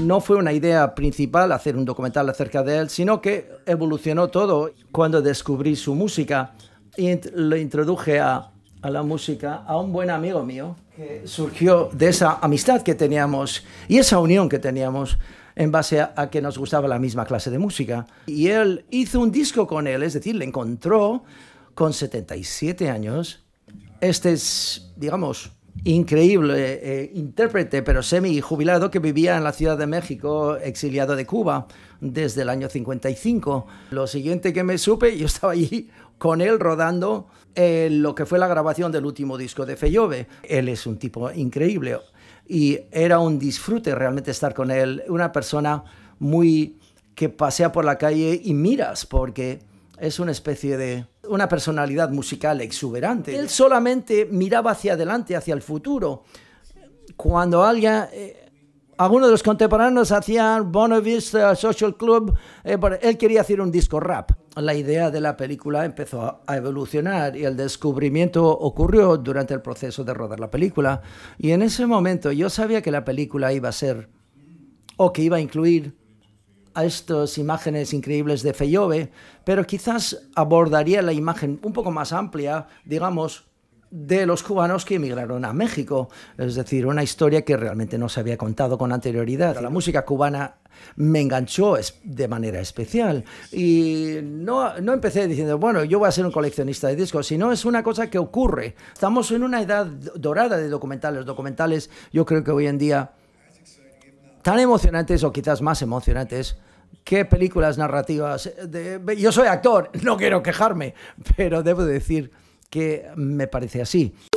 no fue una idea principal hacer un documental acerca de él, sino que evolucionó todo cuando descubrí su música y le introduje a, la música a un buen amigo mío que surgió de esa amistad que teníamos y esa unión que teníamos en base a que nos gustaba la misma clase de música. Y él hizo un disco con él, es decir, le encontró con 77 años, este es, digamos, increíble eh, intérprete, pero semi jubilado, que vivía en la Ciudad de México, exiliado de Cuba desde el año 55. Lo siguiente que me supe, yo estaba allí con él rodando eh, lo que fue la grabación del último disco de Fellove. Él es un tipo increíble y era un disfrute realmente estar con él, una persona muy que pasea por la calle y miras porque es una especie de una personalidad musical exuberante. Él solamente miraba hacia adelante, hacia el futuro. Cuando alguien, eh, alguno de los contemporáneos hacían Bonavista Social Club, eh, él quería hacer un disco rap. La idea de la película empezó a evolucionar y el descubrimiento ocurrió durante el proceso de rodar la película. Y en ese momento yo sabía que la película iba a ser, o que iba a incluir a estas imágenes increíbles de Feyove, pero quizás abordaría la imagen un poco más amplia, digamos, de los cubanos que emigraron a México. Es decir, una historia que realmente no se había contado con anterioridad. La música cubana me enganchó de manera especial. Y no, no empecé diciendo, bueno, yo voy a ser un coleccionista de discos, sino es una cosa que ocurre. Estamos en una edad dorada de documentales. Documentales, yo creo que hoy en día tan emocionantes o quizás más emocionantes que películas narrativas. Yo soy actor, no quiero quejarme, pero debo decir que me parece así.